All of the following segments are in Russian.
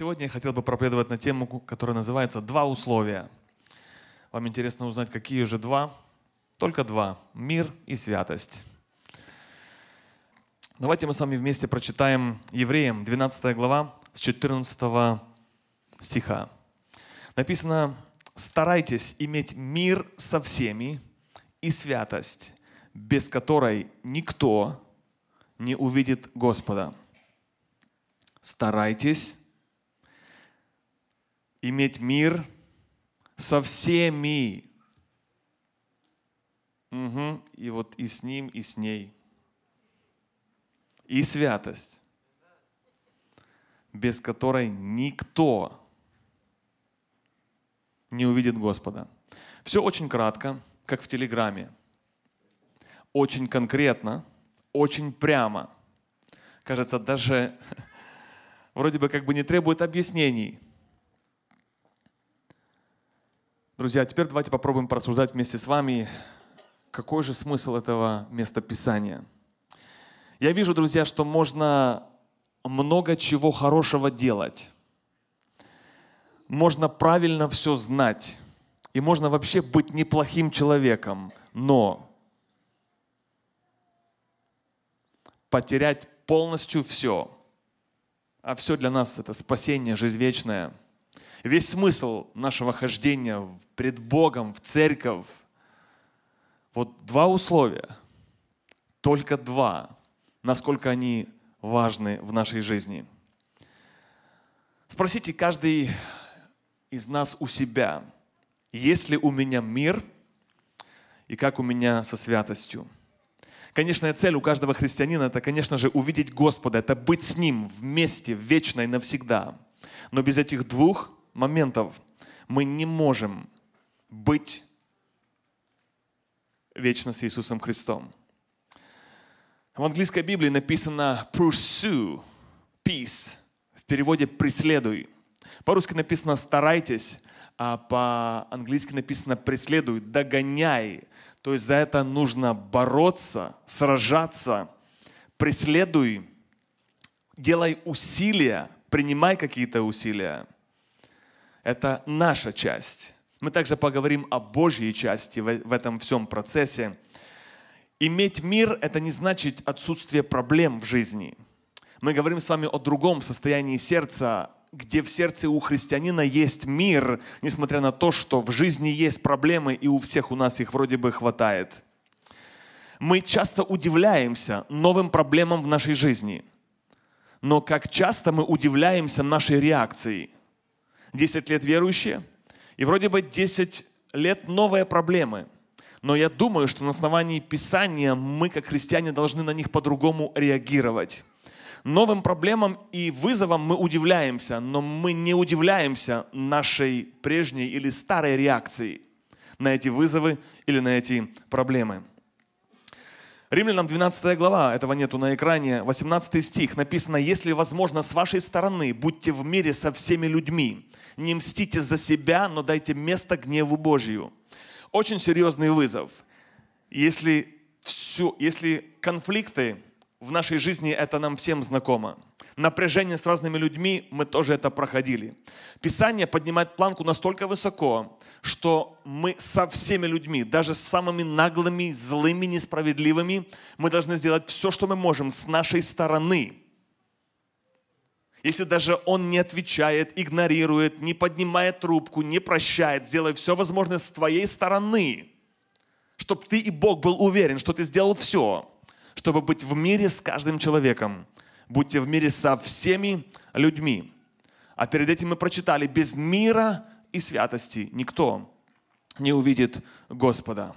Сегодня я хотел бы проповедовать на тему, которая называется «Два условия». Вам интересно узнать, какие же два? Только два – мир и святость. Давайте мы с вами вместе прочитаем Евреям, 12 глава, с 14 стиха. Написано, «Старайтесь иметь мир со всеми и святость, без которой никто не увидит Господа. Старайтесь иметь мир со всеми. Угу. И вот и с ним, и с ней. И святость, без которой никто не увидит Господа. Все очень кратко, как в Телеграме. Очень конкретно, очень прямо. Кажется, даже вроде бы как бы не требует объяснений – Друзья, теперь давайте попробуем порассуждать вместе с вами, какой же смысл этого местописания. Я вижу, друзья, что можно много чего хорошего делать. Можно правильно все знать. И можно вообще быть неплохим человеком. Но потерять полностью все. А все для нас это спасение, жизнь вечная – Весь смысл нашего хождения пред Богом в церковь. Вот два условия, только два, насколько они важны в нашей жизни. Спросите каждый из нас у себя, есть ли у меня мир и как у меня со святостью. Конечная цель у каждого христианина – это, конечно же, увидеть Господа, это быть с Ним вместе, вечно и навсегда. Но без этих двух моментов мы не можем быть вечно с Иисусом Христом. В английской Библии написано «pursue peace», в переводе «преследуй». По-русски написано «старайтесь», а по-английски написано «преследуй», «догоняй». То есть за это нужно бороться, сражаться, преследуй, делай усилия, принимай какие-то усилия – это наша часть. Мы также поговорим о Божьей части в этом всем процессе. Иметь мир – это не значит отсутствие проблем в жизни. Мы говорим с вами о другом состоянии сердца, где в сердце у христианина есть мир, несмотря на то, что в жизни есть проблемы, и у всех у нас их вроде бы хватает. Мы часто удивляемся новым проблемам в нашей жизни, но как часто мы удивляемся нашей реакции – 10 лет верующие, и вроде бы 10 лет новые проблемы. Но я думаю, что на основании Писания мы, как христиане, должны на них по-другому реагировать. Новым проблемам и вызовам мы удивляемся, но мы не удивляемся нашей прежней или старой реакции на эти вызовы или на эти проблемы. Римлянам 12 глава, этого нету на экране, 18 стих написано, «Если возможно, с вашей стороны будьте в мире со всеми людьми, не мстите за себя, но дайте место гневу Божию. Очень серьезный вызов. Если, все, если конфликты в нашей жизни, это нам всем знакомо. Напряжение с разными людьми, мы тоже это проходили. Писание поднимает планку настолько высоко, что мы со всеми людьми, даже с самыми наглыми, злыми, несправедливыми, мы должны сделать все, что мы можем с нашей стороны, если даже он не отвечает, игнорирует, не поднимает трубку, не прощает, сделай все возможное с твоей стороны, чтобы ты и Бог был уверен, что ты сделал все, чтобы быть в мире с каждым человеком. Будьте в мире со всеми людьми. А перед этим мы прочитали, без мира и святости никто не увидит Господа.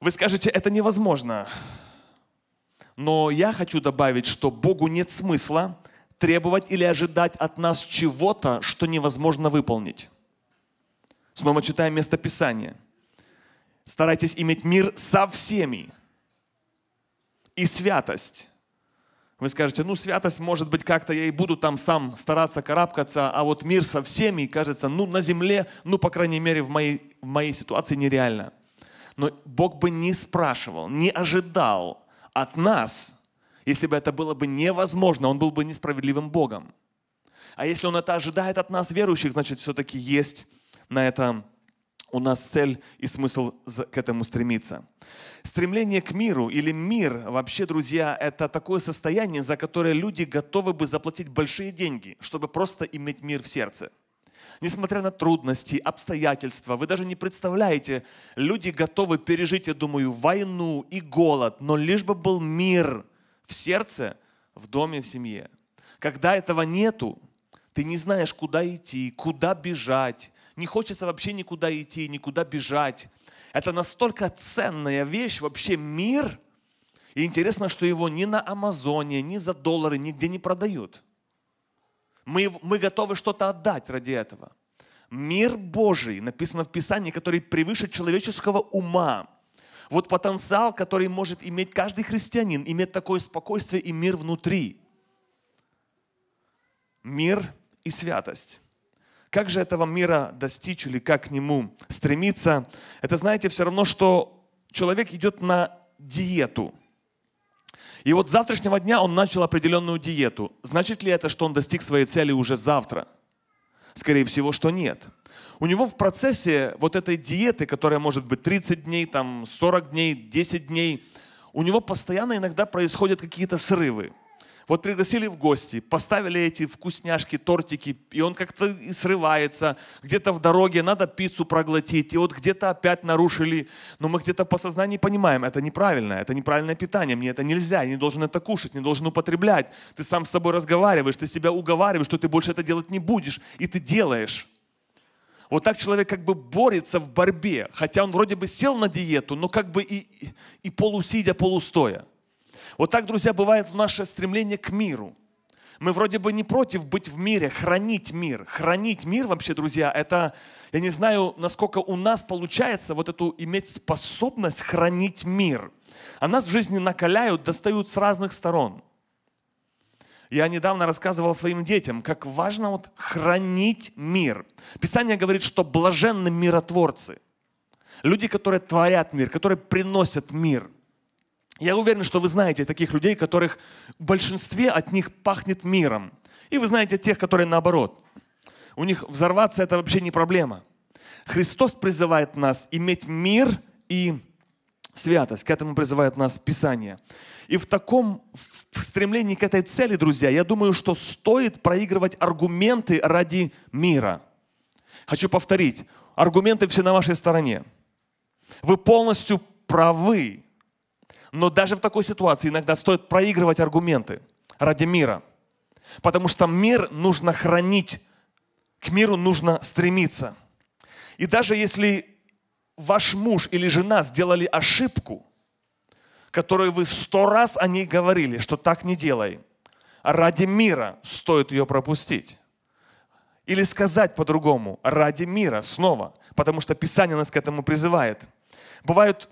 Вы скажете, это невозможно. Но я хочу добавить, что Богу нет смысла требовать или ожидать от нас чего-то, что невозможно выполнить. Снова читаем место Писания. Старайтесь иметь мир со всеми и святость. Вы скажете, ну святость, может быть, как-то я и буду там сам стараться карабкаться, а вот мир со всеми, кажется, ну на земле, ну, по крайней мере, в моей, в моей ситуации нереально. Но Бог бы не спрашивал, не ожидал от нас, если бы это было бы невозможно, он был бы несправедливым Богом. А если он это ожидает от нас, верующих, значит, все-таки есть на этом у нас цель и смысл к этому стремиться. Стремление к миру или мир, вообще, друзья, это такое состояние, за которое люди готовы бы заплатить большие деньги, чтобы просто иметь мир в сердце – несмотря на трудности, обстоятельства. Вы даже не представляете, люди готовы пережить, я думаю, войну и голод, но лишь бы был мир в сердце, в доме, в семье. Когда этого нету, ты не знаешь, куда идти, куда бежать. Не хочется вообще никуда идти, никуда бежать. Это настолько ценная вещь, вообще мир. И интересно, что его ни на Амазоне, ни за доллары нигде не продают – мы, мы готовы что-то отдать ради этого. Мир Божий, написано в Писании, который превыше человеческого ума. Вот потенциал, который может иметь каждый христианин, иметь такое спокойствие и мир внутри. Мир и святость. Как же этого мира достичь или как к нему стремиться? Это, знаете, все равно, что человек идет на диету – и вот с завтрашнего дня он начал определенную диету. Значит ли это, что он достиг своей цели уже завтра? Скорее всего, что нет. У него в процессе вот этой диеты, которая может быть 30 дней, там 40 дней, 10 дней, у него постоянно иногда происходят какие-то срывы. Вот пригласили в гости, поставили эти вкусняшки, тортики, и он как-то и срывается. Где-то в дороге надо пиццу проглотить, и вот где-то опять нарушили. Но мы где-то по сознанию понимаем, это неправильно, это неправильное питание, мне это нельзя, я не должен это кушать, не должен употреблять. Ты сам с собой разговариваешь, ты себя уговариваешь, что ты больше это делать не будешь, и ты делаешь. Вот так человек как бы борется в борьбе, хотя он вроде бы сел на диету, но как бы и, и полусидя, полустоя. Вот так, друзья, бывает в наше стремление к миру. Мы вроде бы не против быть в мире, хранить мир. Хранить мир вообще, друзья, это, я не знаю, насколько у нас получается вот эту иметь способность хранить мир. А нас в жизни накаляют, достают с разных сторон. Я недавно рассказывал своим детям, как важно вот хранить мир. Писание говорит, что блаженны миротворцы. Люди, которые творят мир, которые приносят мир – я уверен, что вы знаете таких людей, которых в большинстве от них пахнет миром. И вы знаете тех, которые наоборот. У них взорваться это вообще не проблема. Христос призывает нас иметь мир и святость. К этому призывает нас Писание. И в таком в стремлении к этой цели, друзья, я думаю, что стоит проигрывать аргументы ради мира. Хочу повторить, аргументы все на вашей стороне. Вы полностью правы но даже в такой ситуации иногда стоит проигрывать аргументы ради мира. Потому что мир нужно хранить, к миру нужно стремиться. И даже если ваш муж или жена сделали ошибку, которую вы сто раз о ней говорили, что так не делай, ради мира стоит ее пропустить. Или сказать по-другому, ради мира снова, потому что Писание нас к этому призывает. Бывают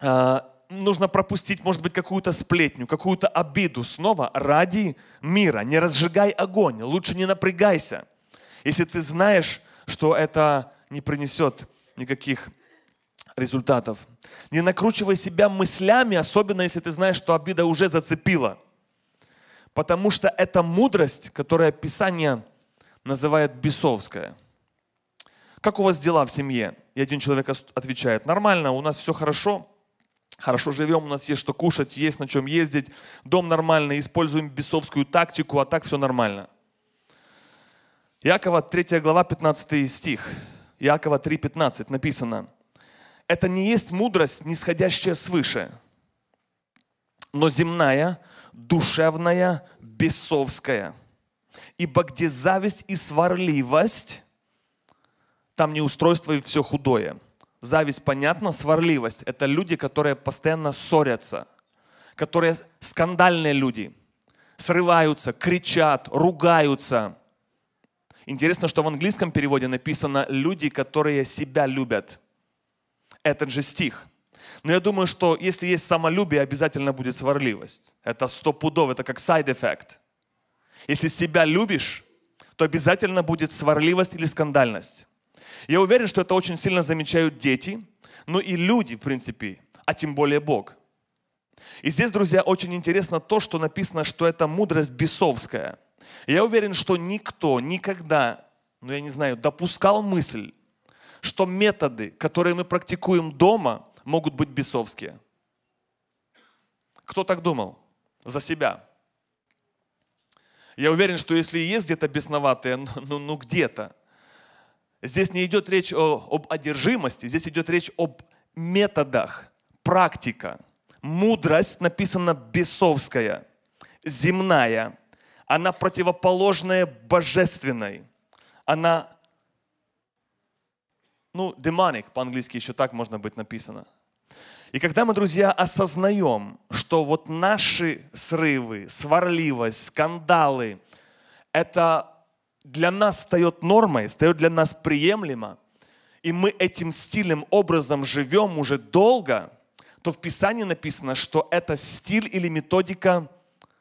а, нужно пропустить, может быть, какую-то сплетню, какую-то обиду снова ради мира. Не разжигай огонь, лучше не напрягайся, если ты знаешь, что это не принесет никаких результатов. Не накручивай себя мыслями, особенно если ты знаешь, что обида уже зацепила. Потому что это мудрость, которая Писание называет бесовская. Как у вас дела в семье? И один человек отвечает, нормально, у нас все хорошо. Хорошо живем, у нас есть что кушать, есть на чем ездить, дом нормальный, используем бесовскую тактику, а так все нормально. Якова, 3 глава 15 стих. Иакова 3:15 написано. Это не есть мудрость, нисходящая свыше, но земная, душевная, бесовская. Ибо где зависть и сварливость, там не устройство и все худое. Зависть, понятно, сварливость – это люди, которые постоянно ссорятся, которые скандальные люди, срываются, кричат, ругаются. Интересно, что в английском переводе написано «люди, которые себя любят». Этот же стих. Но я думаю, что если есть самолюбие, обязательно будет сварливость. Это сто пудов, это как сайд-эффект. Если себя любишь, то обязательно будет сварливость или скандальность. Я уверен, что это очень сильно замечают дети, но ну и люди, в принципе, а тем более Бог. И здесь, друзья, очень интересно то, что написано, что это мудрость бесовская. Я уверен, что никто никогда, ну я не знаю, допускал мысль, что методы, которые мы практикуем дома, могут быть бесовские. Кто так думал? За себя. Я уверен, что если есть где-то бесноватые, ну, ну, ну где-то, Здесь не идет речь о, об одержимости, здесь идет речь об методах, практика. Мудрость написана бесовская, земная. Она противоположная божественной. Она, ну, демоник, по-английски еще так можно быть написано. И когда мы, друзья, осознаем, что вот наши срывы, сварливость, скандалы – это для нас стает нормой, стает для нас приемлемо, и мы этим стилем, образом живем уже долго, то в Писании написано, что это стиль или методика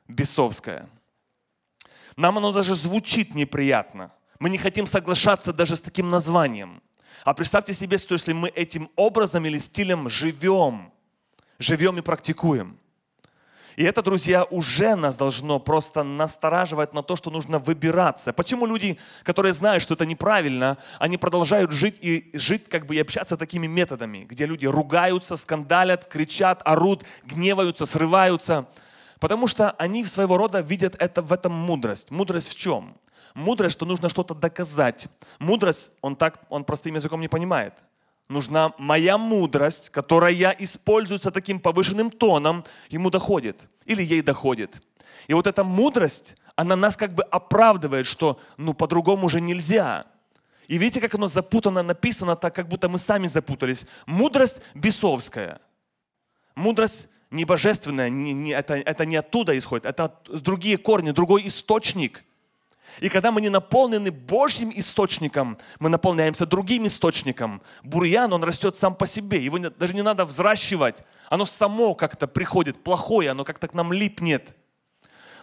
бесовская. Нам оно даже звучит неприятно. Мы не хотим соглашаться даже с таким названием. А представьте себе, что если мы этим образом или стилем живем, живем и практикуем – и это, друзья, уже нас должно просто настораживать на то, что нужно выбираться. Почему люди, которые знают, что это неправильно, они продолжают жить и жить, как бы и общаться такими методами, где люди ругаются, скандалят, кричат, орут, гневаются, срываются. Потому что они своего рода видят это, в этом мудрость. Мудрость в чем? Мудрость, что нужно что-то доказать. Мудрость, он так, он простым языком не понимает – нужна моя мудрость, которая используется таким повышенным тоном, ему доходит или ей доходит. И вот эта мудрость, она нас как бы оправдывает, что ну по-другому уже нельзя. И видите, как оно запутано написано, так как будто мы сами запутались. Мудрость бесовская. Мудрость не божественная, не, не, это, это не оттуда исходит, это другие корни, другой источник – и когда мы не наполнены Божьим источником, мы наполняемся другим источником. Бурьян, он растет сам по себе, его даже не надо взращивать. Оно само как-то приходит, плохое, оно как-то к нам липнет.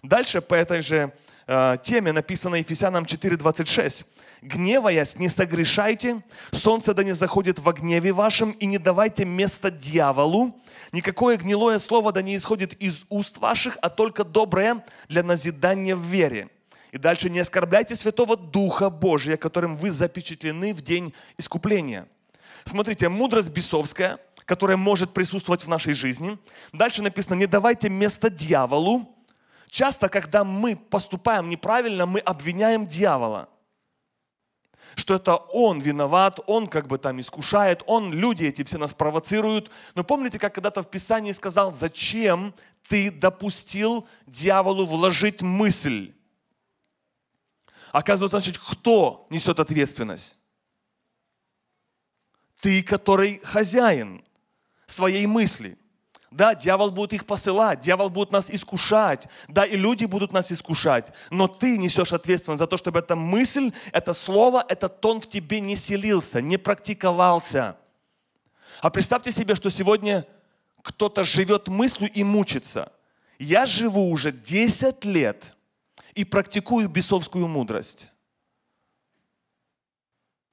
Дальше по этой же э, теме написано Ефесянам 4.26. «Гневаясь, не согрешайте, солнце да не заходит во гневе вашем, и не давайте место дьяволу, никакое гнилое слово да не исходит из уст ваших, а только доброе для назидания в вере». И дальше не оскорбляйте Святого Духа Божия, которым вы запечатлены в день искупления. Смотрите, мудрость бесовская, которая может присутствовать в нашей жизни. Дальше написано, не давайте место дьяволу. Часто, когда мы поступаем неправильно, мы обвиняем дьявола. Что это он виноват, он как бы там искушает, он, люди эти все нас провоцируют. Но помните, как когда-то в Писании сказал, зачем ты допустил дьяволу вложить мысль? Оказывается, значит, кто несет ответственность? Ты, который хозяин своей мысли. Да, дьявол будет их посылать, дьявол будет нас искушать, да, и люди будут нас искушать, но ты несешь ответственность за то, чтобы эта мысль, это слово, этот тон в тебе не селился, не практиковался. А представьте себе, что сегодня кто-то живет мыслью и мучится. Я живу уже 10 лет – и практикую бесовскую мудрость.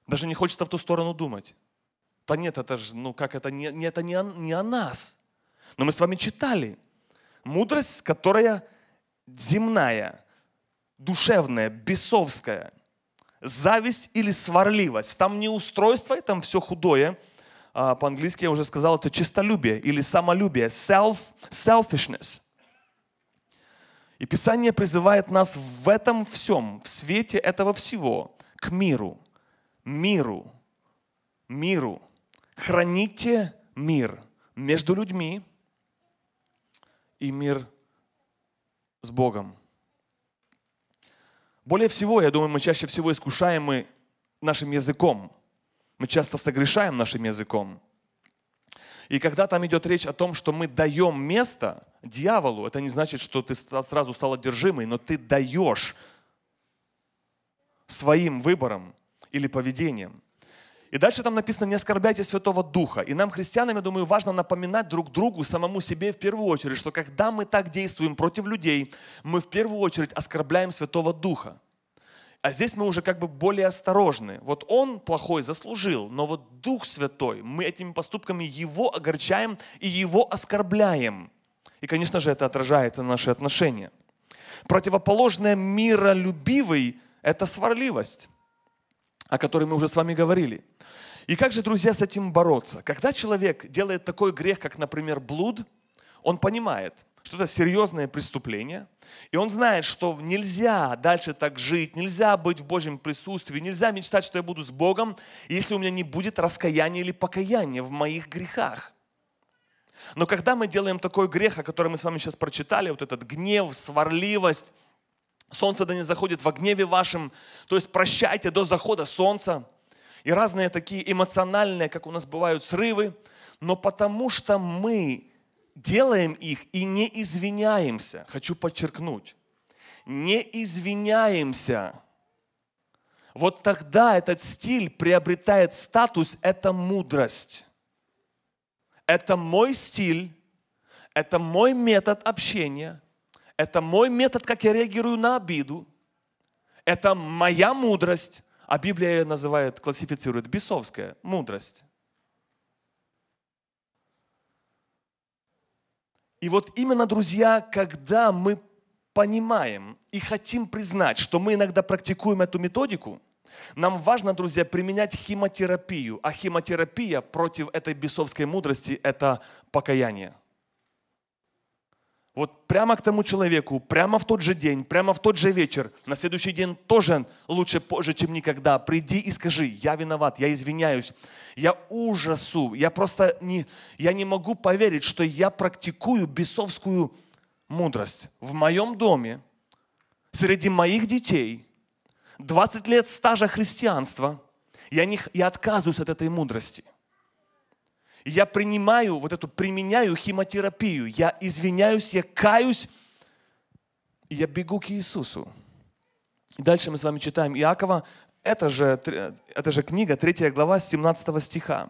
Даже не хочется в ту сторону думать. Да нет, это же, ну как это, не, это не о, не о нас. Но мы с вами читали. Мудрость, которая земная, душевная, бесовская. Зависть или сварливость. Там не устройство, и там все худое. А по-английски я уже сказал, это чистолюбие или самолюбие. Self, selfishness. И Писание призывает нас в этом всем, в свете этого всего, к миру, миру, миру. Храните мир между людьми и мир с Богом. Более всего, я думаю, мы чаще всего искушаемы нашим языком. Мы часто согрешаем нашим языком – и когда там идет речь о том, что мы даем место дьяволу, это не значит, что ты сразу стал одержимый, но ты даешь своим выбором или поведением. И дальше там написано «не оскорбляйте Святого Духа». И нам, христианам, я думаю, важно напоминать друг другу, самому себе в первую очередь, что когда мы так действуем против людей, мы в первую очередь оскорбляем Святого Духа. А здесь мы уже как бы более осторожны. Вот он плохой заслужил, но вот Дух Святой, мы этими поступками его огорчаем и его оскорбляем. И, конечно же, это отражается на наши отношения. Противоположное миролюбивый – это сварливость, о которой мы уже с вами говорили. И как же, друзья, с этим бороться? Когда человек делает такой грех, как, например, блуд, он понимает – что то серьезное преступление, и он знает, что нельзя дальше так жить, нельзя быть в Божьем присутствии, нельзя мечтать, что я буду с Богом, если у меня не будет раскаяния или покаяния в моих грехах. Но когда мы делаем такой грех, о котором мы с вами сейчас прочитали, вот этот гнев, сварливость, солнце да не заходит во гневе вашем, то есть прощайте до захода солнца, и разные такие эмоциональные, как у нас бывают, срывы, но потому что мы делаем их и не извиняемся. Хочу подчеркнуть. Не извиняемся. Вот тогда этот стиль приобретает статус «это мудрость». Это мой стиль, это мой метод общения, это мой метод, как я реагирую на обиду, это моя мудрость, а Библия ее называет, классифицирует бесовская мудрость. И вот именно, друзья, когда мы понимаем и хотим признать, что мы иногда практикуем эту методику, нам важно, друзья, применять химотерапию. А химотерапия против этой бесовской мудрости – это покаяние. Вот прямо к тому человеку, прямо в тот же день, прямо в тот же вечер, на следующий день тоже лучше позже, чем никогда. Приди и скажи, я виноват, я извиняюсь, я ужасу, я просто не, я не могу поверить, что я практикую бесовскую мудрость. В моем доме, среди моих детей, 20 лет стажа христианства, я, не, я отказываюсь от этой мудрости я принимаю вот эту, применяю химиотерапию, Я извиняюсь, я каюсь, и я бегу к Иисусу. дальше мы с вами читаем Иакова, это же, это же книга, 3 глава, 17 стиха.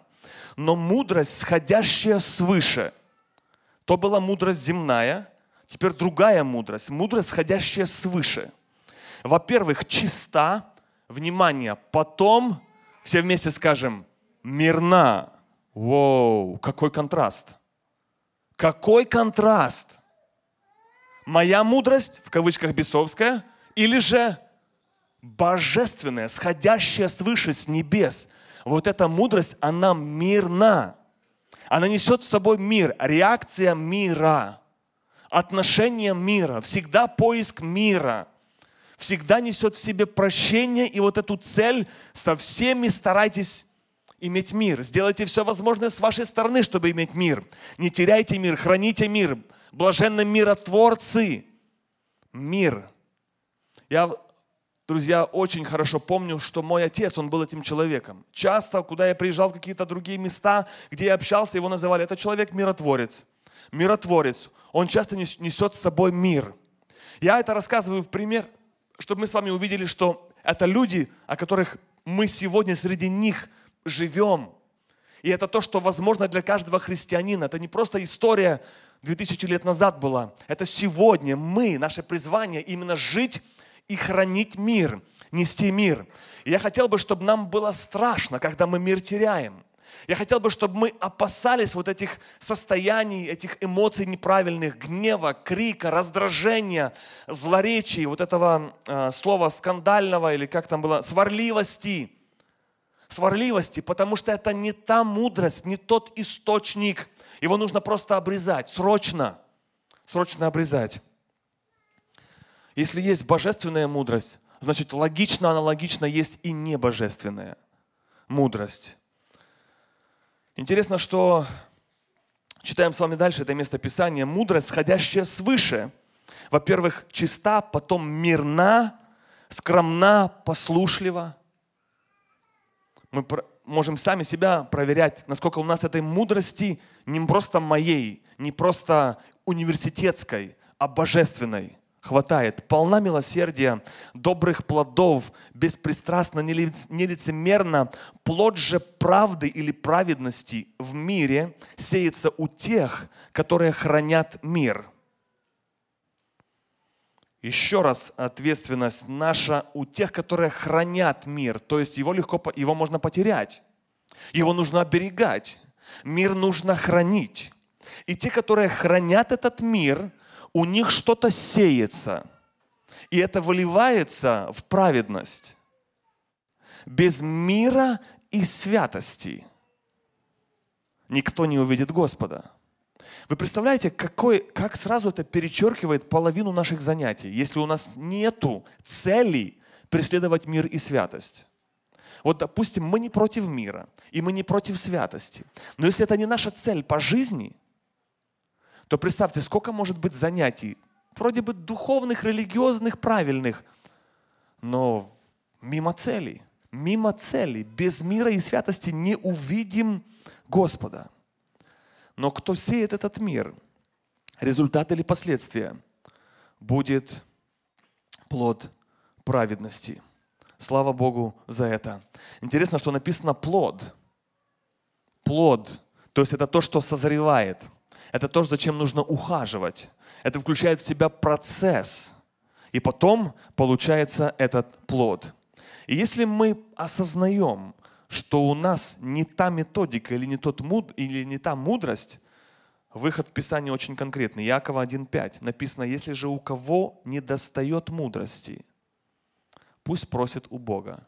«Но мудрость, сходящая свыше, то была мудрость земная, теперь другая мудрость, мудрость, сходящая свыше. Во-первых, чиста, внимание, потом, все вместе скажем, мирна, Воу, какой контраст! Какой контраст! Моя мудрость, в кавычках бесовская, или же божественная, сходящая свыше с небес. Вот эта мудрость, она мирна. Она несет с собой мир, реакция мира, отношение мира, всегда поиск мира, всегда несет в себе прощение и вот эту цель со всеми старайтесь иметь мир. Сделайте все возможное с вашей стороны, чтобы иметь мир. Не теряйте мир, храните мир. Блаженны миротворцы. Мир. Я, друзья, очень хорошо помню, что мой отец, он был этим человеком. Часто, куда я приезжал в какие-то другие места, где я общался, его называли, это человек миротворец. Миротворец. Он часто несет с собой мир. Я это рассказываю в пример, чтобы мы с вами увидели, что это люди, о которых мы сегодня среди них – живем. И это то, что возможно для каждого христианина. Это не просто история 2000 лет назад была. Это сегодня мы, наше призвание именно жить и хранить мир, нести мир. И я хотел бы, чтобы нам было страшно, когда мы мир теряем. Я хотел бы, чтобы мы опасались вот этих состояний, этих эмоций неправильных, гнева, крика, раздражения, злоречий, вот этого э, слова скандального или как там было, сварливости – сварливости, потому что это не та мудрость, не тот источник. Его нужно просто обрезать, срочно, срочно обрезать. Если есть божественная мудрость, значит логично, аналогично есть и небожественная мудрость. Интересно, что читаем с вами дальше это место Писания. Мудрость, сходящая свыше, во-первых, чиста, потом мирна, скромна, послушлива, мы можем сами себя проверять, насколько у нас этой мудрости не просто моей, не просто университетской, а божественной хватает. Полна милосердия, добрых плодов, беспристрастно, нелицемерно. Плод же правды или праведности в мире сеется у тех, которые хранят мир. Еще раз, ответственность наша у тех, которые хранят мир. То есть его легко, его можно потерять. Его нужно оберегать. Мир нужно хранить. И те, которые хранят этот мир, у них что-то сеется. И это выливается в праведность. Без мира и святости никто не увидит Господа. Вы представляете, какой, как сразу это перечеркивает половину наших занятий, если у нас нету цели преследовать мир и святость. Вот, допустим, мы не против мира, и мы не против святости. Но если это не наша цель по жизни, то представьте, сколько может быть занятий, вроде бы духовных, религиозных, правильных, но мимо цели, мимо цели, без мира и святости не увидим Господа. Но кто сеет этот мир, результат или последствия, будет плод праведности. Слава Богу за это. Интересно, что написано плод. Плод. То есть это то, что созревает. Это то, зачем нужно ухаживать. Это включает в себя процесс. И потом получается этот плод. И если мы осознаем, что у нас не та методика или не, тот муд, или не та мудрость, выход в Писании очень конкретный. Якова 1.5 написано, если же у кого не достает мудрости, пусть просит у Бога.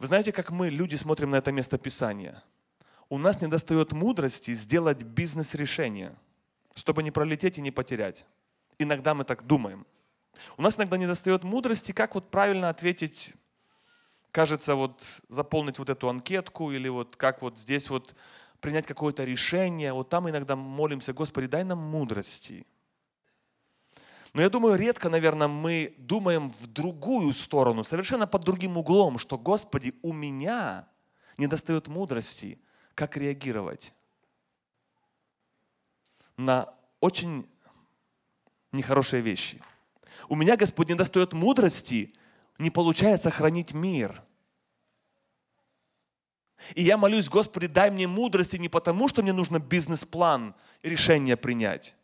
Вы знаете, как мы, люди, смотрим на это место Писания? У нас не достает мудрости сделать бизнес-решение, чтобы не пролететь и не потерять. Иногда мы так думаем. У нас иногда не достает мудрости, как вот правильно ответить кажется, вот заполнить вот эту анкетку или вот как вот здесь вот принять какое-то решение. Вот там иногда молимся, Господи, дай нам мудрости. Но я думаю, редко, наверное, мы думаем в другую сторону, совершенно под другим углом, что, Господи, у меня не достает мудрости, как реагировать на очень нехорошие вещи. У меня, Господь, не достает мудрости, не получается хранить мир. И я молюсь, Господи, дай мне мудрости не потому, что мне нужно бизнес-план решение принять,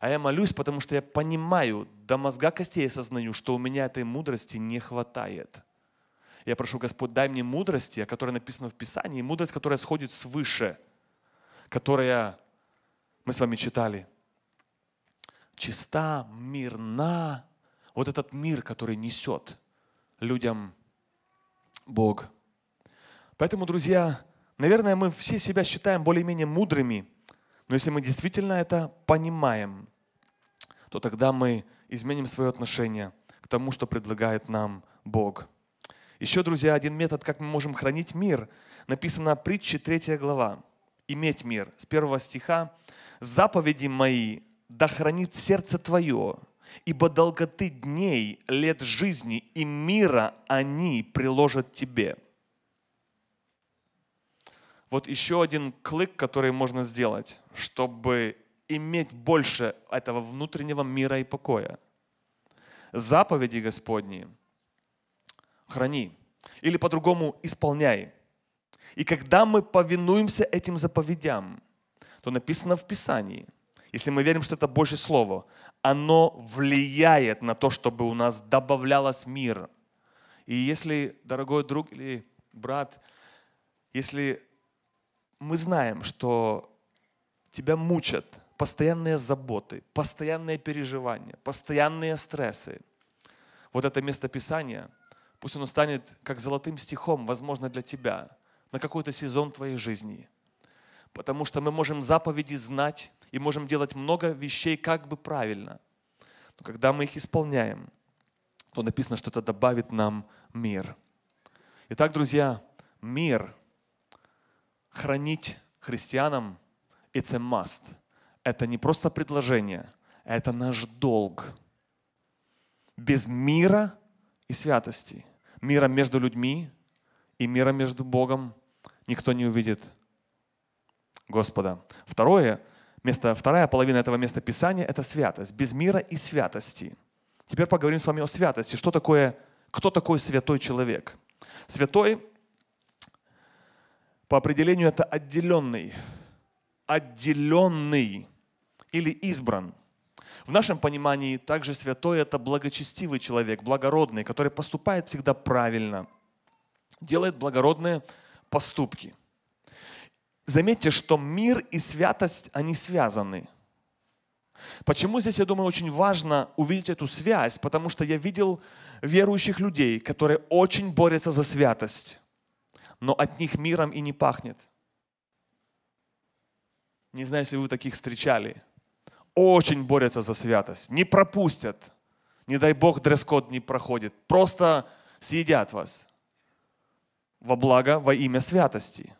а я молюсь, потому что я понимаю, до мозга костей сознаю, что у меня этой мудрости не хватает. Я прошу, Господь, дай мне мудрости, о которой написано в Писании, мудрость, которая сходит свыше, которая мы с вами читали. Чиста, мирна, вот этот мир, который несет людям Бог. Поэтому, друзья, наверное, мы все себя считаем более-менее мудрыми, но если мы действительно это понимаем, то тогда мы изменим свое отношение к тому, что предлагает нам Бог. Еще, друзья, один метод, как мы можем хранить мир, написано в притче 3 глава. «Иметь мир» с первого стиха. «Заповеди мои да хранит сердце твое, ибо долготы дней, лет жизни и мира они приложат тебе. Вот еще один клык, который можно сделать, чтобы иметь больше этого внутреннего мира и покоя. Заповеди Господние храни. Или по-другому исполняй. И когда мы повинуемся этим заповедям, то написано в Писании, если мы верим, что это Божье Слово, оно влияет на то, чтобы у нас добавлялось мир. И если, дорогой друг или брат, если мы знаем, что тебя мучат постоянные заботы, постоянные переживания, постоянные стрессы, вот это местописание, пусть оно станет как золотым стихом, возможно, для тебя, на какой-то сезон твоей жизни. Потому что мы можем заповеди знать, и можем делать много вещей как бы правильно. Но когда мы их исполняем, то написано, что это добавит нам мир. Итак, друзья, мир хранить христианам – it's a must. Это не просто предложение, это наш долг. Без мира и святости, мира между людьми и мира между Богом никто не увидит Господа. Второе Место, вторая половина этого места Писания – это святость, без мира и святости. Теперь поговорим с вами о святости. Что такое, кто такой святой человек? Святой, по определению, это отделенный, отделенный или избран. В нашем понимании также святой – это благочестивый человек, благородный, который поступает всегда правильно, делает благородные поступки. Заметьте, что мир и святость, они связаны. Почему здесь, я думаю, очень важно увидеть эту связь? Потому что я видел верующих людей, которые очень борются за святость, но от них миром и не пахнет. Не знаю, если вы таких встречали. Очень борются за святость. Не пропустят. Не дай Бог, дресс-код не проходит. Просто съедят вас. Во благо, во имя святости –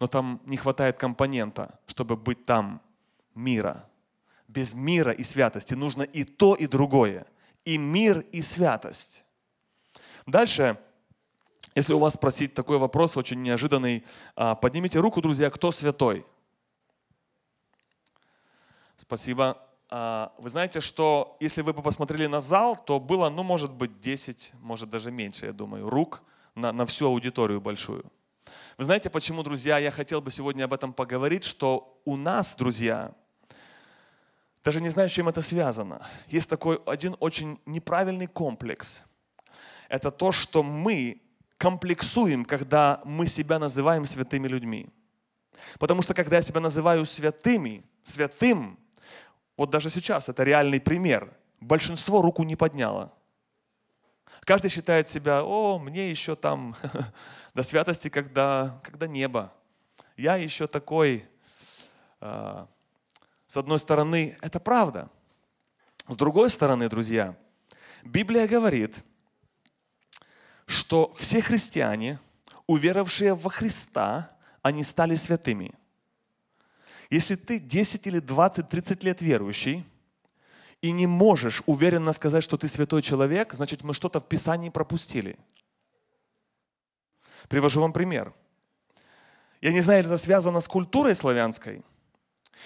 но там не хватает компонента, чтобы быть там мира. Без мира и святости нужно и то, и другое. И мир, и святость. Дальше, если у вас спросить такой вопрос, очень неожиданный, а, поднимите руку, друзья, кто святой? Спасибо. А, вы знаете, что если вы бы посмотрели на зал, то было, ну, может быть, 10, может даже меньше, я думаю, рук на, на всю аудиторию большую. Вы знаете, почему, друзья, я хотел бы сегодня об этом поговорить, что у нас, друзья, даже не знаю, с чем это связано, есть такой один очень неправильный комплекс. Это то, что мы комплексуем, когда мы себя называем святыми людьми. Потому что когда я себя называю святыми, святым, вот даже сейчас это реальный пример, большинство руку не подняло. Каждый считает себя, о, мне еще там до святости, когда, когда небо. Я еще такой. А, с одной стороны, это правда. С другой стороны, друзья, Библия говорит, что все христиане, уверовавшие во Христа, они стали святыми. Если ты 10 или 20, 30 лет верующий – и не можешь уверенно сказать, что ты святой человек, значит мы что-то в Писании пропустили. Привожу вам пример. Я не знаю, это связано с культурой славянской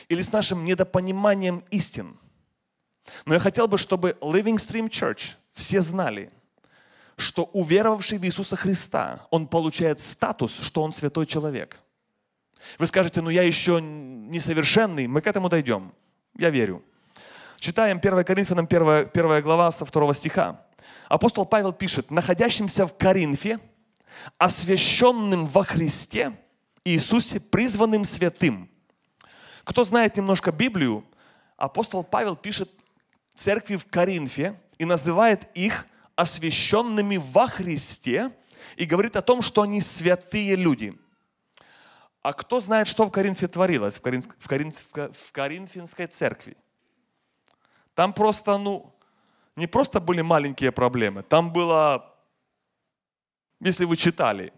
или с нашим недопониманием истин. Но я хотел бы, чтобы Living Stream Church все знали, что уверовавший в Иисуса Христа, он получает статус, что он святой человек. Вы скажете, ну я еще несовершенный, мы к этому дойдем. Я верю. Читаем 1 Коринфянам 1, 1 глава со 2 стиха. Апостол Павел пишет, находящимся в Коринфе, освященным во Христе Иисусе, призванным святым. Кто знает немножко Библию, апостол Павел пишет церкви в Коринфе и называет их освященными во Христе и говорит о том, что они святые люди. А кто знает, что в Коринфе творилось, в, Коринф, в, Коринф, в Коринфянской церкви? Там просто, ну, не просто были маленькие проблемы, там было, если вы читали,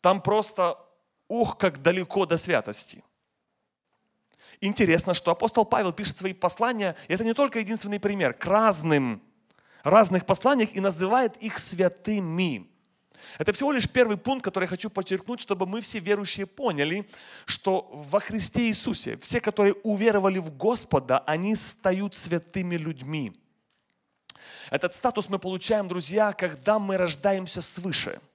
там просто, ух, как далеко до святости. Интересно, что апостол Павел пишет свои послания, и это не только единственный пример, к разным, разных посланиях и называет их святыми. Это всего лишь первый пункт, который я хочу подчеркнуть, чтобы мы все верующие поняли, что во Христе Иисусе все, которые уверовали в Господа, они стают святыми людьми. Этот статус мы получаем, друзья, когда мы рождаемся свыше –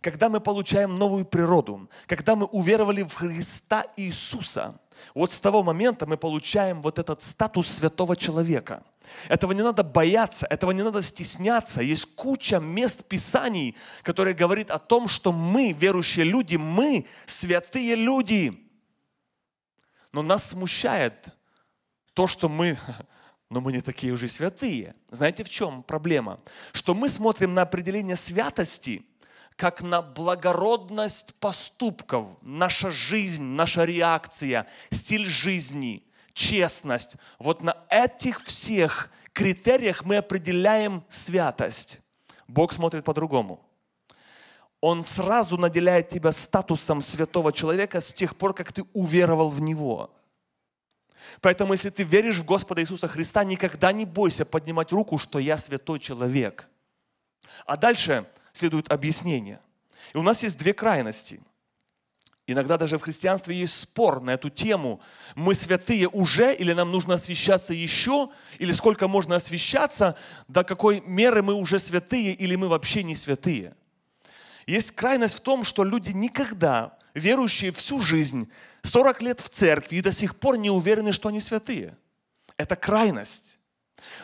когда мы получаем новую природу, когда мы уверовали в Христа Иисуса, вот с того момента мы получаем вот этот статус святого человека. Этого не надо бояться, этого не надо стесняться. Есть куча мест Писаний, которые говорят о том, что мы, верующие люди, мы святые люди. Но нас смущает то, что мы, но мы не такие уже святые. Знаете, в чем проблема? Что мы смотрим на определение святости – как на благородность поступков, наша жизнь, наша реакция, стиль жизни, честность. Вот на этих всех критериях мы определяем святость. Бог смотрит по-другому. Он сразу наделяет тебя статусом святого человека с тех пор, как ты уверовал в Него. Поэтому, если ты веришь в Господа Иисуса Христа, никогда не бойся поднимать руку, что я святой человек. А дальше – следует объяснение. И у нас есть две крайности. Иногда даже в христианстве есть спор на эту тему. Мы святые уже или нам нужно освещаться еще? Или сколько можно освещаться? До какой меры мы уже святые или мы вообще не святые? Есть крайность в том, что люди никогда, верующие всю жизнь, 40 лет в церкви и до сих пор не уверены, что они святые. Это крайность.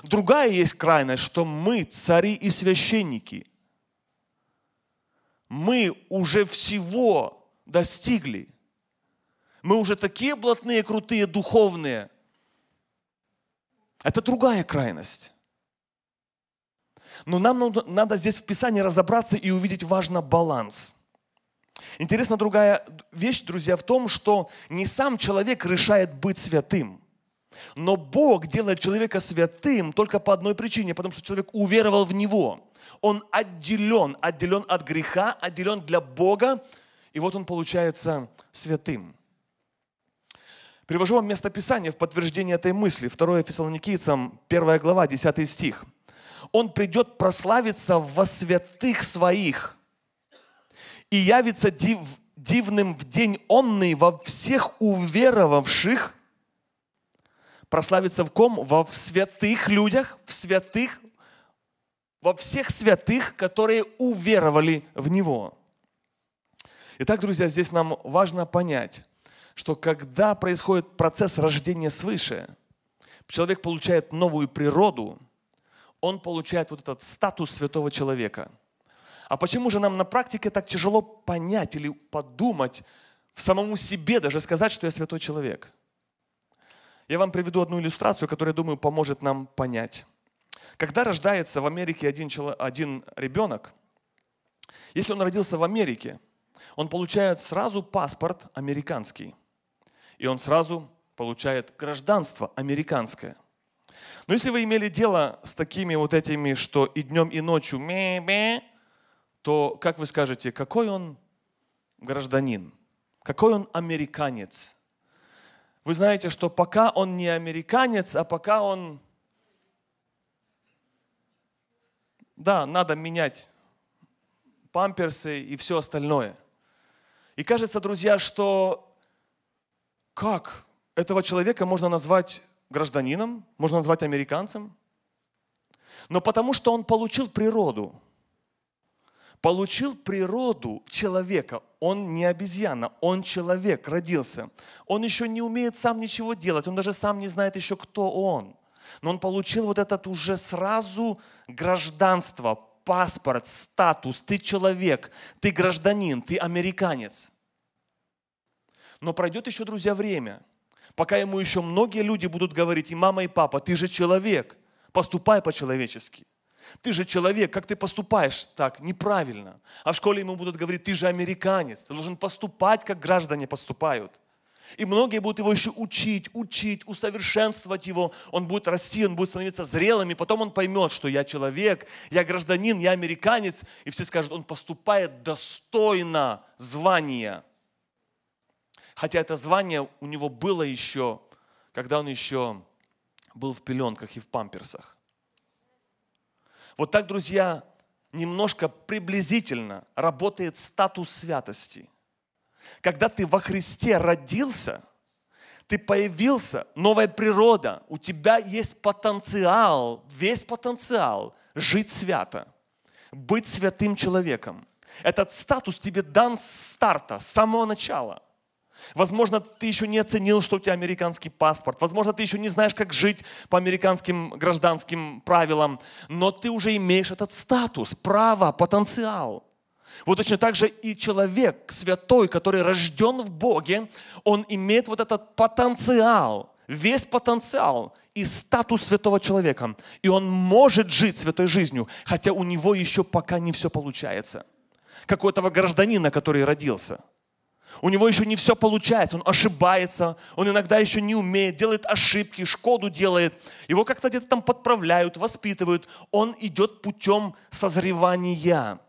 Другая есть крайность, что мы цари и священники мы уже всего достигли. Мы уже такие блатные, крутые, духовные. Это другая крайность. Но нам надо здесь в Писании разобраться и увидеть важно баланс. Интересна другая вещь, друзья, в том, что не сам человек решает быть святым, но Бог делает человека святым только по одной причине, потому что человек уверовал в Него он отделен, отделен от греха, отделен для Бога, и вот он получается святым. Привожу вам местописание в подтверждение этой мысли. 2 Фессалоникийцам, 1 глава, 10 стих. «Он придет прославиться во святых своих и явится див, дивным в день онный во всех уверовавших». Прославится в ком? Во в святых людях, в святых во всех святых, которые уверовали в Него. Итак, друзья, здесь нам важно понять, что когда происходит процесс рождения свыше, человек получает новую природу, он получает вот этот статус святого человека. А почему же нам на практике так тяжело понять или подумать, в самому себе даже сказать, что я святой человек? Я вам приведу одну иллюстрацию, которая, думаю, поможет нам понять. Когда рождается в Америке один, человек, один ребенок, если он родился в Америке, он получает сразу паспорт американский. И он сразу получает гражданство американское. Но если вы имели дело с такими вот этими, что и днем, и ночью, мя -мя, то как вы скажете, какой он гражданин, какой он американец? Вы знаете, что пока он не американец, а пока он Да, надо менять памперсы и все остальное. И кажется, друзья, что как этого человека можно назвать гражданином, можно назвать американцем? Но потому что он получил природу. Получил природу человека. Он не обезьяна, он человек, родился. Он еще не умеет сам ничего делать, он даже сам не знает еще, кто он. Но он получил вот этот уже сразу гражданство, паспорт, статус. Ты человек, ты гражданин, ты американец. Но пройдет еще, друзья, время, пока ему еще многие люди будут говорить, и мама, и папа, ты же человек, поступай по-человечески. Ты же человек, как ты поступаешь так? Неправильно. А в школе ему будут говорить, ты же американец, ты должен поступать, как граждане поступают. И многие будут его еще учить, учить, усовершенствовать его. Он будет расти, он будет становиться зрелым, и потом он поймет, что я человек, я гражданин, я американец. И все скажут, он поступает достойно звания. Хотя это звание у него было еще, когда он еще был в пеленках и в памперсах. Вот так, друзья, немножко приблизительно работает статус святости – когда ты во Христе родился, ты появился, новая природа, у тебя есть потенциал, весь потенциал жить свято, быть святым человеком. Этот статус тебе дан с старта, с самого начала – Возможно, ты еще не оценил, что у тебя американский паспорт. Возможно, ты еще не знаешь, как жить по американским гражданским правилам. Но ты уже имеешь этот статус, право, потенциал. Вот точно так же и человек святой, который рожден в Боге, он имеет вот этот потенциал, весь потенциал и статус святого человека. И он может жить святой жизнью, хотя у него еще пока не все получается. Как у этого гражданина, который родился. У него еще не все получается, он ошибается, он иногда еще не умеет, делает ошибки, шкоду делает. Его как-то где-то там подправляют, воспитывают. Он идет путем созревания.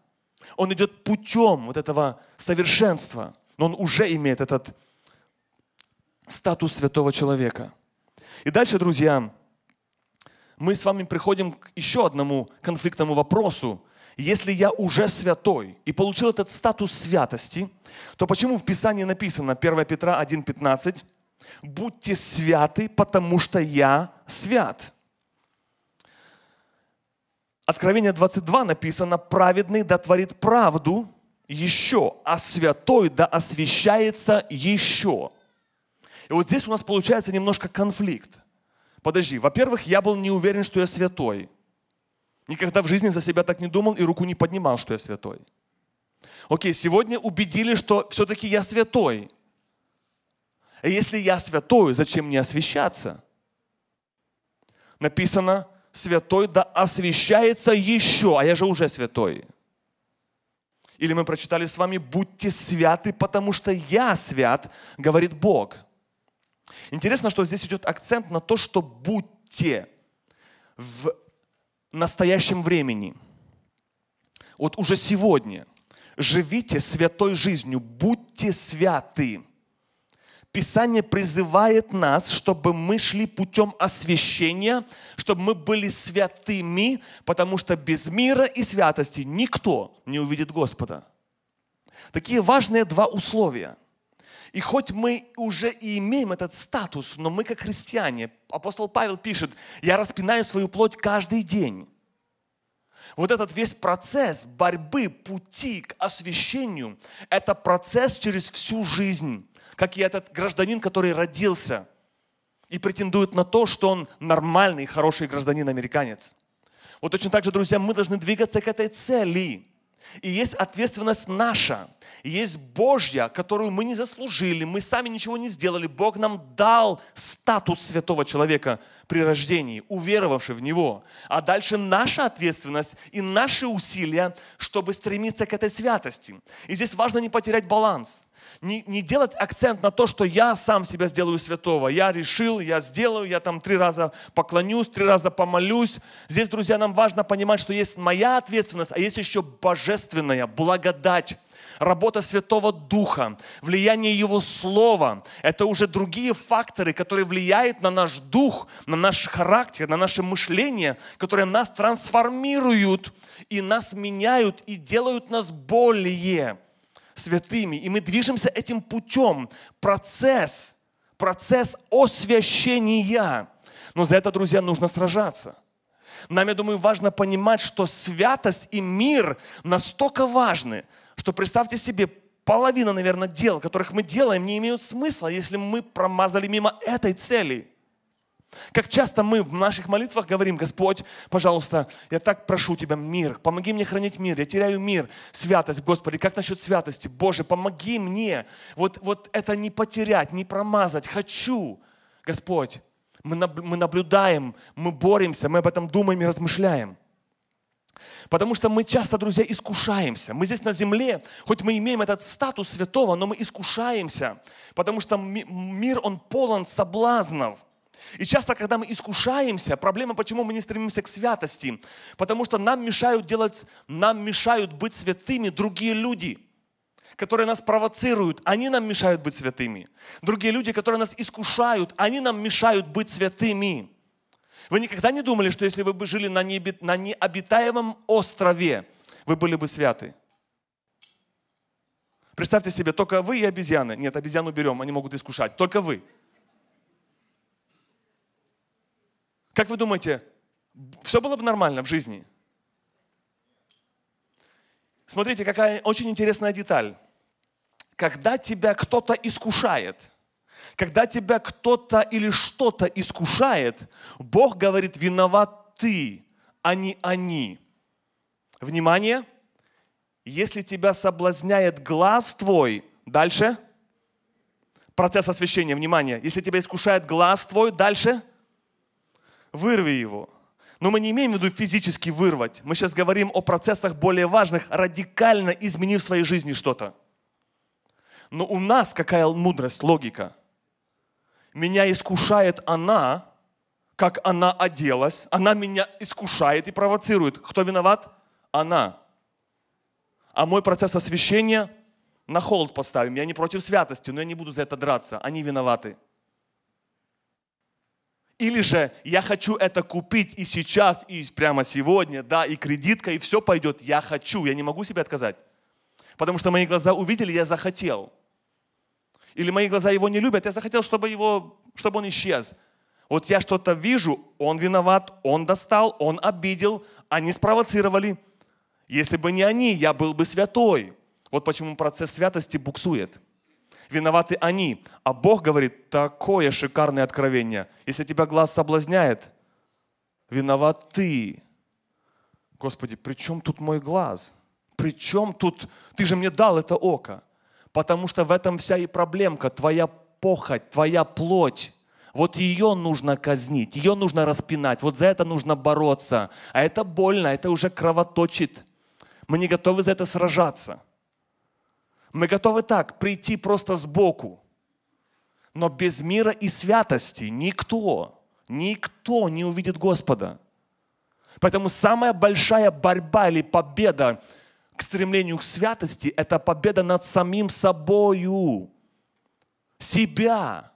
Он идет путем вот этого совершенства, но он уже имеет этот статус святого человека. И дальше, друзья, мы с вами приходим к еще одному конфликтному вопросу. Если я уже святой и получил этот статус святости, то почему в Писании написано 1 Петра 1.15 «Будьте святы, потому что я свят»? Откровение 22 написано, праведный да творит правду еще, а святой да освещается еще. И вот здесь у нас получается немножко конфликт. Подожди, во-первых, я был не уверен, что я святой. Никогда в жизни за себя так не думал и руку не поднимал, что я святой. Окей, сегодня убедили, что все-таки я святой. А если я святой, зачем мне освещаться? Написано, святой да освящается еще, а я же уже святой. Или мы прочитали с вами, будьте святы, потому что я свят, говорит Бог. Интересно, что здесь идет акцент на то, что будьте в настоящем времени. Вот уже сегодня живите святой жизнью, будьте святы. Писание призывает нас, чтобы мы шли путем освящения, чтобы мы были святыми, потому что без мира и святости никто не увидит Господа. Такие важные два условия. И хоть мы уже и имеем этот статус, но мы как христиане, апостол Павел пишет, я распинаю свою плоть каждый день. Вот этот весь процесс борьбы, пути к освящению, это процесс через всю жизнь как и этот гражданин, который родился и претендует на то, что он нормальный, хороший гражданин-американец. Вот точно так же, друзья, мы должны двигаться к этой цели. И есть ответственность наша, и есть Божья, которую мы не заслужили, мы сами ничего не сделали. Бог нам дал статус святого человека при рождении, уверовавший в Него. А дальше наша ответственность и наши усилия, чтобы стремиться к этой святости. И здесь важно не потерять баланс – не, не делать акцент на то, что я сам себя сделаю святого. Я решил, я сделаю, я там три раза поклонюсь, три раза помолюсь. Здесь, друзья, нам важно понимать, что есть моя ответственность, а есть еще божественная благодать работа Святого Духа, влияние Его Слова. Это уже другие факторы, которые влияют на наш дух, на наш характер, на наше мышление, которые нас трансформируют и нас меняют и делают нас более святыми. И мы движемся этим путем. Процесс, процесс освящения. Но за это, друзья, нужно сражаться. Нам, я думаю, важно понимать, что святость и мир настолько важны, что представьте себе, половина, наверное, дел, которых мы делаем, не имеют смысла, если мы промазали мимо этой цели – как часто мы в наших молитвах говорим, Господь, пожалуйста, я так прошу Тебя, мир, помоги мне хранить мир, я теряю мир, святость, Господи, как насчет святости? Боже, помоги мне вот, вот это не потерять, не промазать, хочу, Господь, мы, мы наблюдаем, мы боремся, мы об этом думаем и размышляем. Потому что мы часто, друзья, искушаемся. Мы здесь на земле, хоть мы имеем этот статус святого, но мы искушаемся, потому что мир, он полон соблазнов – и часто, когда мы искушаемся, проблема, почему мы не стремимся к святости, потому что нам мешают делать, нам мешают быть святыми другие люди – которые нас провоцируют, они нам мешают быть святыми. Другие люди, которые нас искушают, они нам мешают быть святыми. Вы никогда не думали, что если вы бы жили на, небе, на необитаемом острове, вы были бы святы? Представьте себе, только вы и обезьяны. Нет, обезьян уберем, они могут искушать. Только вы. Как вы думаете, все было бы нормально в жизни? Смотрите, какая очень интересная деталь. Когда тебя кто-то искушает, когда тебя кто-то или что-то искушает, Бог говорит, виноват ты, а не они. Внимание, если тебя соблазняет глаз твой, дальше – процесс освещения. внимание, если тебя искушает глаз твой, дальше – вырви его. Но мы не имеем в виду физически вырвать. Мы сейчас говорим о процессах более важных, радикально изменив в своей жизни что-то. Но у нас какая мудрость, логика. Меня искушает она, как она оделась. Она меня искушает и провоцирует. Кто виноват? Она. А мой процесс освящения на холод поставим. Я не против святости, но я не буду за это драться. Они виноваты. Или же я хочу это купить и сейчас, и прямо сегодня, да, и кредитка, и все пойдет. Я хочу, я не могу себе отказать. Потому что мои глаза увидели, я захотел. Или мои глаза его не любят, я захотел, чтобы, его, чтобы он исчез. Вот я что-то вижу, он виноват, он достал, он обидел, они спровоцировали. Если бы не они, я был бы святой. Вот почему процесс святости буксует виноваты они. А Бог говорит, такое шикарное откровение. Если тебя глаз соблазняет, виноват ты. Господи, при чем тут мой глаз? При чем тут? Ты же мне дал это око. Потому что в этом вся и проблемка. Твоя похоть, твоя плоть. Вот ее нужно казнить, ее нужно распинать, вот за это нужно бороться. А это больно, это уже кровоточит. Мы не готовы за это сражаться. Мы готовы так прийти просто сбоку. Но без мира и святости никто, никто не увидит Господа. Поэтому самая большая борьба или победа к стремлению к святости – это победа над самим собою. Себя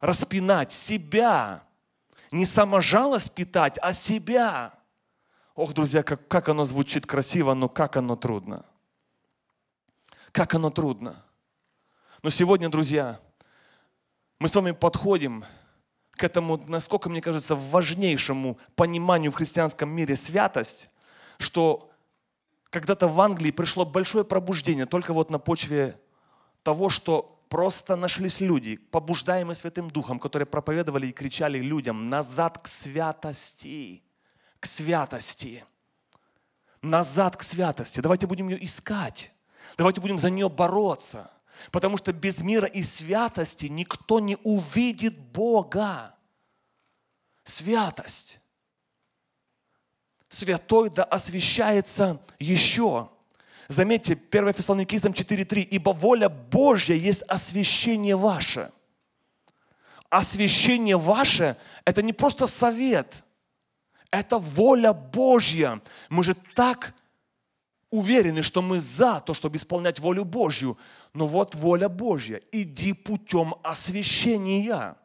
распинать, себя. Не саможалость питать, а себя. Ох, друзья, как, как оно звучит красиво, но как оно трудно – как оно трудно. Но сегодня, друзья, мы с вами подходим к этому, насколько мне кажется, важнейшему пониманию в христианском мире святость, что когда-то в Англии пришло большое пробуждение только вот на почве того, что просто нашлись люди, побуждаемые Святым Духом, которые проповедовали и кричали людям «назад к святости, к святости, назад к святости». Давайте будем ее искать. Давайте будем за нее бороться. Потому что без мира и святости никто не увидит Бога. Святость. Святой да освящается еще. Заметьте, 1 Фессалоникийцам 4.3. «Ибо воля Божья есть освящение ваше». Освящение ваше – это не просто совет, это воля Божья. Мы же так уверены, что мы за то, чтобы исполнять волю Божью. Но вот воля Божья. Иди путем освящения.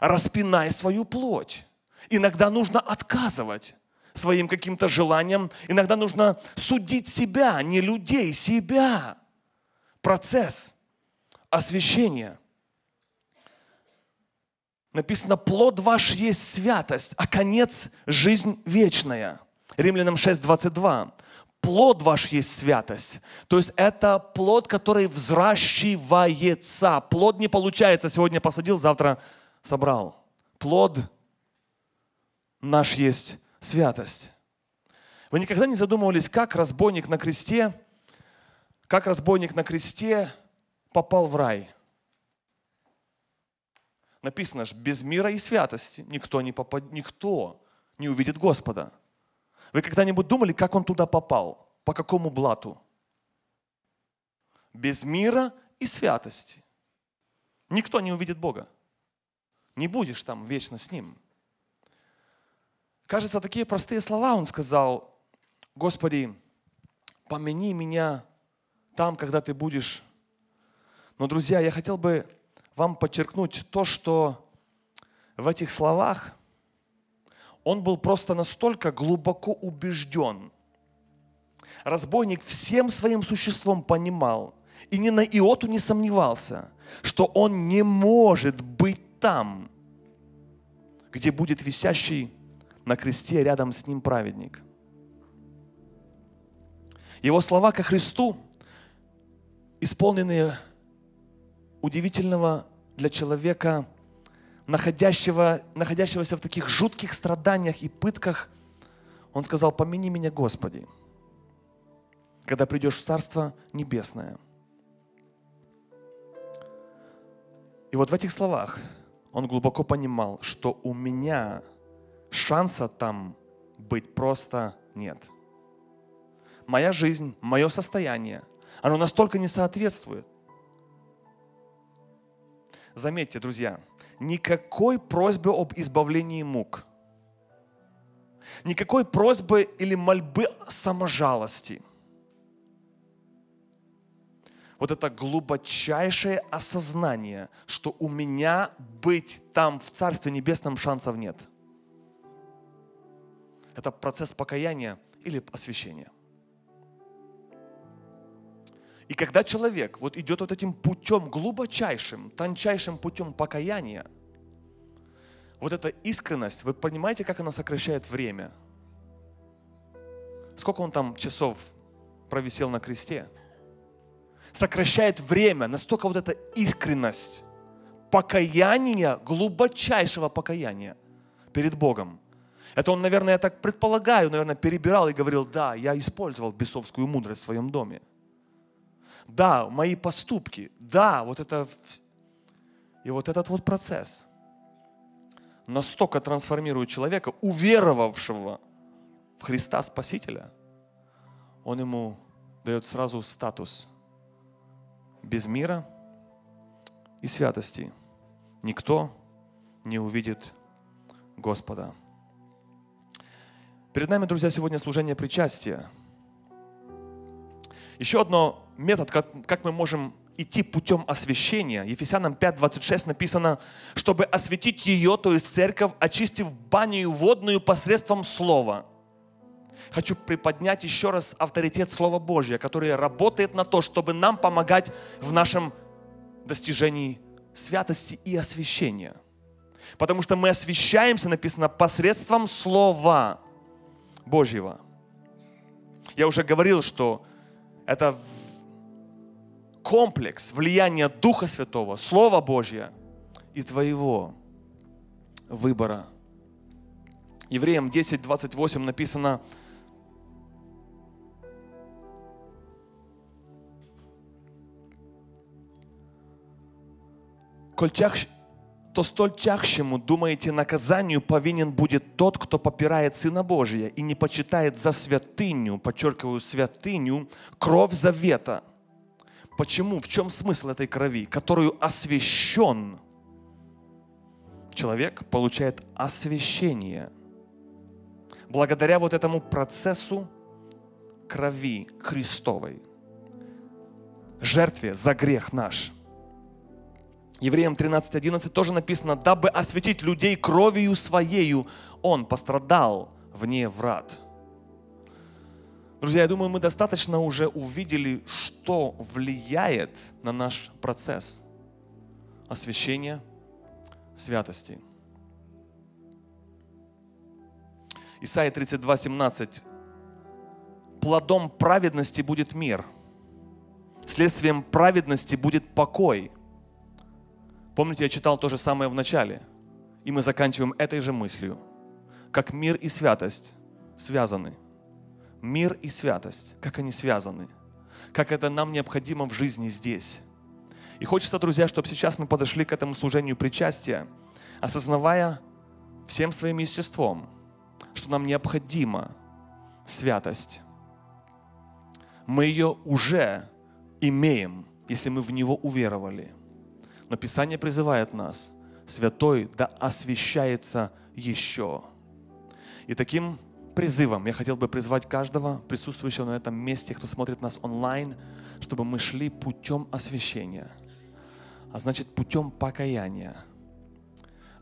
Распинай свою плоть. Иногда нужно отказывать своим каким-то желанием. Иногда нужно судить себя, а не людей, себя. Процесс освящения. Написано, плод ваш есть святость, а конец – жизнь вечная. Римлянам 6, 22 плод ваш есть святость. То есть это плод, который взращивается. Плод не получается. Сегодня посадил, завтра собрал. Плод наш есть святость. Вы никогда не задумывались, как разбойник на кресте, как разбойник на кресте попал в рай? Написано же, без мира и святости никто не, попад... никто не увидит Господа. Вы когда-нибудь думали, как он туда попал? По какому блату? Без мира и святости. Никто не увидит Бога. Не будешь там вечно с Ним. Кажется, такие простые слова он сказал, Господи, помяни меня там, когда ты будешь. Но, друзья, я хотел бы вам подчеркнуть то, что в этих словах он был просто настолько глубоко убежден. Разбойник всем своим существом понимал и ни на иоту не сомневался, что он не может быть там, где будет висящий на кресте рядом с ним праведник. Его слова ко Христу, исполненные удивительного для человека – находящего, находящегося в таких жутких страданиях и пытках, он сказал, помяни меня, Господи, когда придешь в Царство Небесное. И вот в этих словах он глубоко понимал, что у меня шанса там быть просто нет. Моя жизнь, мое состояние, оно настолько не соответствует. Заметьте, друзья, никакой просьбы об избавлении мук, никакой просьбы или мольбы саможалости. Вот это глубочайшее осознание, что у меня быть там в Царстве Небесном шансов нет. Это процесс покаяния или освящения. И когда человек вот идет вот этим путем глубочайшим, тончайшим путем покаяния, вот эта искренность, вы понимаете, как она сокращает время? Сколько он там часов провисел на кресте? Сокращает время, настолько вот эта искренность покаяния, глубочайшего покаяния перед Богом. Это он, наверное, я так предполагаю, наверное, перебирал и говорил, да, я использовал бесовскую мудрость в своем доме да, мои поступки, да, вот это... И вот этот вот процесс настолько трансформирует человека, уверовавшего в Христа Спасителя, он ему дает сразу статус без мира и святости. Никто не увидит Господа. Перед нами, друзья, сегодня служение причастия – еще одно метод, как, как мы можем идти путем освящения. Ефесянам 5.26 написано, чтобы осветить ее, то есть церковь, очистив баню водную посредством слова. Хочу приподнять еще раз авторитет Слова Божьего, которое работает на то, чтобы нам помогать в нашем достижении святости и освящения. Потому что мы освещаемся, написано, посредством Слова Божьего. Я уже говорил, что это комплекс влияния Духа Святого, Слова Божье и твоего выбора. Евреям 10, 28 написано, коль то столь тягчему, думаете, наказанию повинен будет тот, кто попирает Сына Божия и не почитает за святыню, подчеркиваю, святыню, кровь завета. Почему? В чем смысл этой крови, которую освящен? Человек получает освящение. Благодаря вот этому процессу крови Христовой, жертве за грех наш – Евреям 13.11 тоже написано, «Дабы осветить людей кровью Своею, Он пострадал вне врат». Друзья, я думаю, мы достаточно уже увидели, что влияет на наш процесс освящения святости. Исайя 32:17 «Плодом праведности будет мир, следствием праведности будет покой, Помните, я читал то же самое в начале, и мы заканчиваем этой же мыслью. Как мир и святость связаны. Мир и святость, как они связаны. Как это нам необходимо в жизни здесь. И хочется, друзья, чтобы сейчас мы подошли к этому служению причастия, осознавая всем своим естеством, что нам необходима святость. Мы ее уже имеем, если мы в него уверовали – но Писание призывает нас, святой да освящается еще. И таким призывом я хотел бы призвать каждого присутствующего на этом месте, кто смотрит нас онлайн, чтобы мы шли путем освящения, а значит путем покаяния.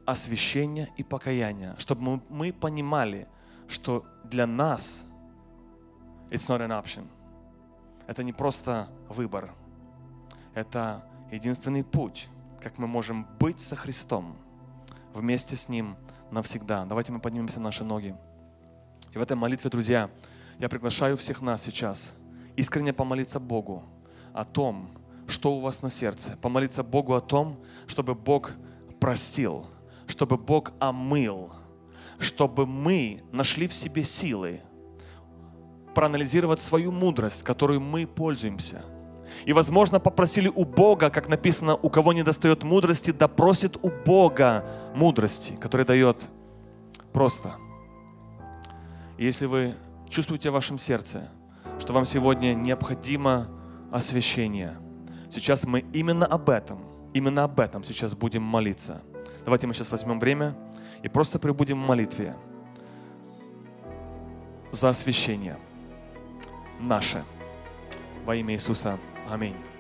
Освящения и покаяния, чтобы мы понимали, что для нас it's not an option. Это не просто выбор. Это единственный путь как мы можем быть со Христом, вместе с Ним навсегда. Давайте мы поднимемся на наши ноги. И в этой молитве, друзья, я приглашаю всех нас сейчас искренне помолиться Богу о том, что у вас на сердце. Помолиться Богу о том, чтобы Бог простил, чтобы Бог омыл, чтобы мы нашли в себе силы проанализировать свою мудрость, которой мы пользуемся – и, возможно, попросили у Бога, как написано, у кого не достает мудрости, да просит у Бога мудрости, который дает просто. И если вы чувствуете в вашем сердце, что вам сегодня необходимо освящение, сейчас мы именно об этом, именно об этом сейчас будем молиться. Давайте мы сейчас возьмем время и просто прибудем в молитве за освящение наше во имя Иисуса アメン